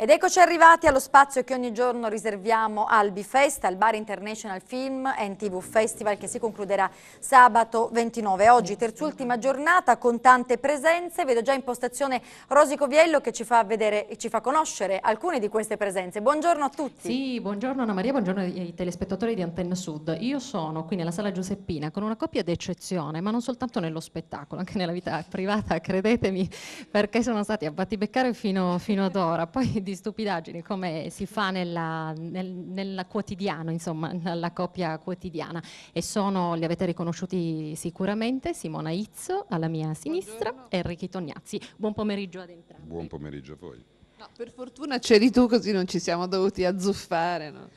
Ed eccoci arrivati allo spazio che ogni giorno riserviamo al Bifest, al Bar International Film and TV Festival che si concluderà sabato 29. Oggi terz'ultima giornata con tante presenze, vedo già in postazione Rosico Viello che ci fa, vedere, ci fa conoscere alcune di queste presenze. Buongiorno a tutti. Sì, buongiorno Anna Maria, buongiorno ai telespettatori di Antenna Sud. Io sono qui nella sala Giuseppina con una coppia d'eccezione, ma non soltanto nello spettacolo, anche nella vita privata, credetemi, perché sono stati a battibeccare fino, fino ad ora. Poi di stupidaggini come si fa nella, nel, nella quotidiano, insomma, nella coppia quotidiana. E sono, li avete riconosciuti sicuramente, Simona Izzo alla mia sinistra Buongiorno. e Enrico Tognazzi. Buon pomeriggio ad entrambi. Buon pomeriggio a voi. No, per fortuna c'eri tu così non ci siamo dovuti azzuffare. No?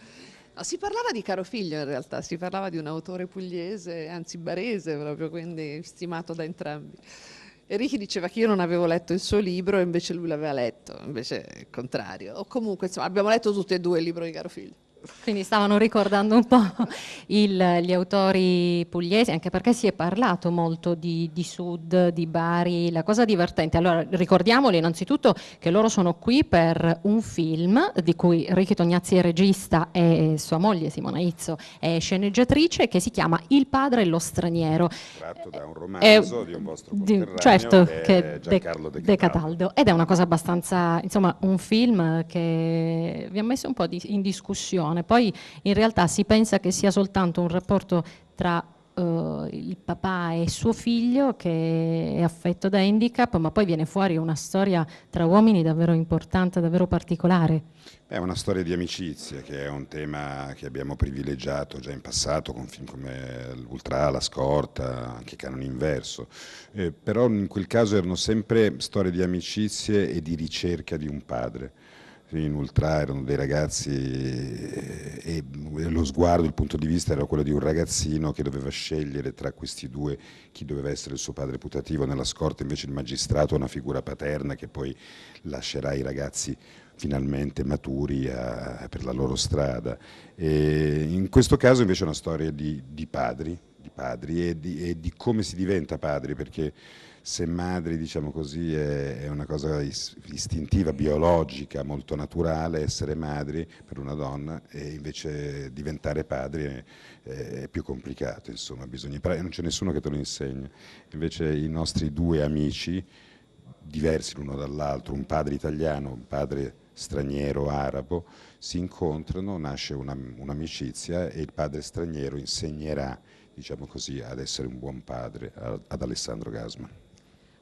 No, si parlava di caro figlio in realtà, si parlava di un autore pugliese, anzi barese proprio, quindi stimato da entrambi. Ricky diceva che io non avevo letto il suo libro e invece lui l'aveva letto, invece è il contrario. O comunque, insomma, abbiamo letto tutti e due il libro di Caro Figlio. Quindi stavano ricordando un po' il, gli autori pugliesi, anche perché si è parlato molto di, di, Sud, di Bari, la cosa divertente. Allora, ricordiamoli innanzitutto che loro sono qui per un film di cui Ricky Tognazzi è regista e sua moglie Simona Izzo è sceneggiatrice che si chiama Il padre e lo straniero. Tratto da un romanzo è, di un vostro di, certo, che è Giancarlo De, De Cataldo. Cataldo. Ed è una cosa abbastanza, insomma, un film che vi ha messo un po' di, in discussione persone. Poi in realtà si pensa che sia soltanto un rapporto tra Uh, il papà e suo figlio che è affetto da handicap, ma poi viene fuori una storia tra uomini davvero importante, davvero particolare. È una storia di amicizie che è un tema che abbiamo privilegiato già in passato con film come l'Ultra, la Scorta, anche Canon Inverso, eh, però in quel caso erano sempre storie di amicizie e di ricerca di un padre in ultra erano dei ragazzi eh, e lo sguardo, il punto di vista era quello di un ragazzino che doveva scegliere tra questi due chi doveva essere il suo padre putativo, nella scorta invece il magistrato è una figura paterna che poi lascerà i ragazzi finalmente maturi a, per la loro strada. E in questo caso invece è una storia di, di padri, di padri e, di, e di come si diventa padri perché se madri diciamo così è, è una cosa istintiva, biologica, molto naturale essere madri per una donna e invece diventare padri è, è più complicato, insomma, bisogna imparare, non c'è nessuno che te lo insegna. Invece i nostri due amici, diversi l'uno dall'altro, un padre italiano, un padre straniero arabo, si incontrano, nasce una, un'amicizia e il padre straniero insegnerà, diciamo così, ad essere un buon padre ad Alessandro Gasman.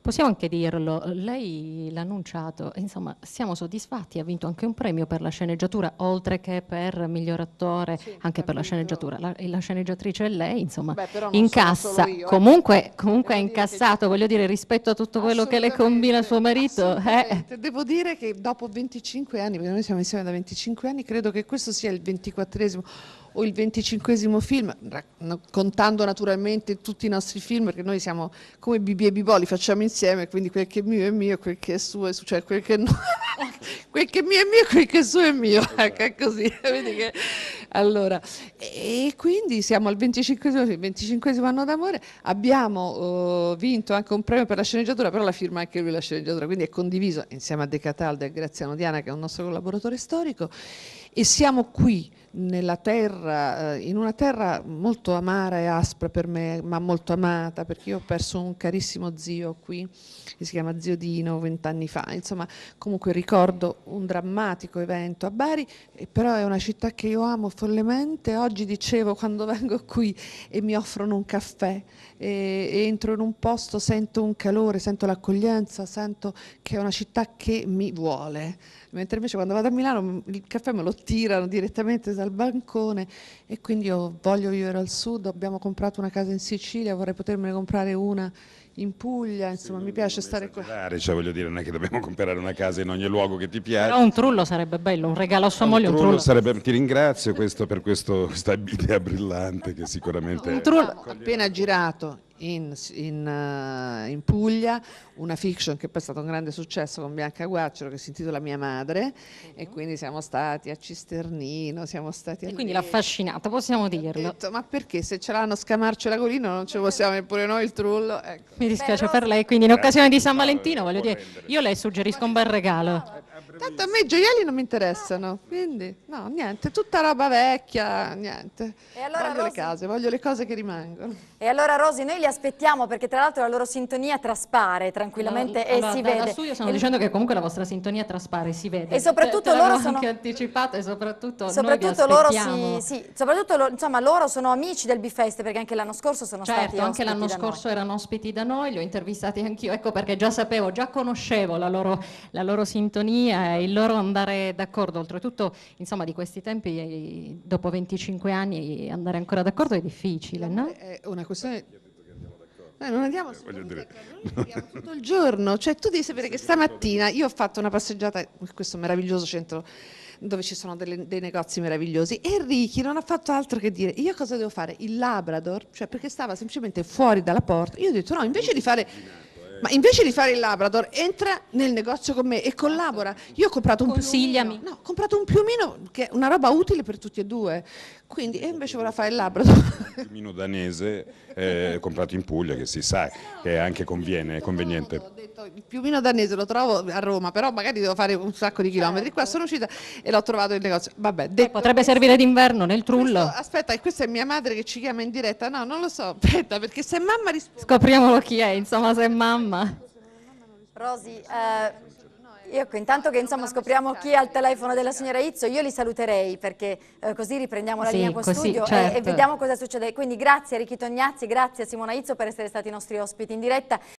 Possiamo anche dirlo, lei l'ha annunciato, insomma siamo soddisfatti, ha vinto anche un premio per la sceneggiatura, oltre che per miglior attore, sì, anche per la sceneggiatura. La, la sceneggiatrice è lei, insomma, Beh, incassa, io, eh. comunque, comunque ha incassato, voglio dire, rispetto a tutto quello che le combina suo marito. Eh. Devo dire che dopo 25 anni, perché noi siamo insieme da 25 anni, credo che questo sia il 24 o il venticinquesimo film, contando naturalmente tutti i nostri film, perché noi siamo come Bibi e Biboli, facciamo insieme, quindi quel che è mio è mio, quel che è suo è suo, cioè quel che, no, quel che è mio è mio, quel che è suo è mio, ecco, è così. Che, allora, e quindi siamo al venticinquesimo, venticinquesimo anno d'amore, abbiamo uh, vinto anche un premio per la sceneggiatura, però la firma anche lui la sceneggiatura, quindi è condiviso insieme a De Cataldo e a Graziano Diana, che è un nostro collaboratore storico, e siamo qui nella terra, eh, in una terra molto amara e aspra per me, ma molto amata, perché io ho perso un carissimo zio qui, che si chiama Zio Dino, vent'anni fa, insomma, comunque ricordo un drammatico evento a Bari, però è una città che io amo follemente, oggi dicevo quando vengo qui e mi offrono un caffè, e, e entro in un posto, sento un calore, sento l'accoglienza, sento che è una città che mi vuole, mentre invece quando vado a Milano il caffè me lo tirano direttamente dal bancone e quindi io voglio vivere al sud, abbiamo comprato una casa in Sicilia, vorrei potermene comprare una in Puglia, insomma mi piace stare qua. Cioè, voglio dire, non è che dobbiamo comprare una casa in ogni luogo che ti piace. Però un trullo sarebbe bello, un regalo a sua moglie. Un trullo, un trullo sarebbe, ti ringrazio questo, per questa idea brillante che sicuramente... Un trullo è... appena girato in, in, uh, in, Puglia, una fiction che poi è stato un grande successo con Bianca Guaccero che si intitola Mia madre uh-huh. e quindi siamo stati a Cisternino, siamo stati a... E quindi l'ha affascinata, possiamo dirlo. Detto, ma perché se ce l'hanno Scamarcio e Lagolino non ce lo possiamo neppure noi il trullo? Ecco dispiace Beh, per lei, quindi in occasione di San Valentino, voglio dire, io le suggerisco un bel regalo. Ah, Tanto a me i gioielli non mi interessano, quindi no, niente, tutta roba vecchia, niente. Allora, voglio Rosy... le case, voglio le cose che rimangono. E allora Rosy, noi li aspettiamo perché tra l'altro la loro sintonia traspare tranquillamente no, e allora, si da, vede. Da studio stanno e... dicendo che comunque la vostra sintonia traspare, si vede. E soprattutto Te, loro sono... anche anticipato e soprattutto, soprattutto loro si, sì, soprattutto lo, insomma loro sono amici del Bifest perché anche l'anno scorso sono certo, stati anche l'anno scorso noi. erano ospiti da noi, li ho intervistati anch'io, ecco perché già sapevo, già conoscevo la loro, la loro sintonia giovani il loro andare d'accordo, oltretutto insomma di questi tempi dopo 25 anni andare ancora d'accordo è difficile, no? Eh, è una questione... Noi eh, non andiamo, eh, dire... noi tutto il giorno, cioè tu devi sapere che stamattina io ho fatto una passeggiata in questo meraviglioso centro dove ci sono delle, dei negozi meravigliosi e Ricky non ha fatto altro che dire io cosa devo fare? Il Labrador, cioè perché stava semplicemente fuori dalla porta, io ho detto no, invece di fare ma invece di fare il Labrador, entra nel negozio con me e collabora. Io ho comprato un piumino. No, ho comprato un piumino che è una roba utile per tutti e due. Quindi io invece vorrei fare il Labrador. Un piumino danese eh, comprato in Puglia, che si sa che anche conviene, è conveniente. Ho detto, il piumino danese lo trovo a Roma, però magari devo fare un sacco di chilometri. Qua sono uscita e l'ho trovato in negozio. Vabbè, detto, potrebbe servire d'inverno nel trullo. Questo, aspetta, questa è mia madre che ci chiama in diretta. No, non lo so. Aspetta, perché se mamma risponde. Scopriamolo chi è, insomma, se mamma mamma. Rosy, eh, io intanto che insomma, scopriamo chi ha il telefono della signora Izzo, io li saluterei perché eh, così riprendiamo la sì, linea con così, studio certo. e, e certo. vediamo cosa succede. Quindi grazie a Ricky Tognazzi, grazie a Simona Izzo per essere stati i nostri ospiti in diretta.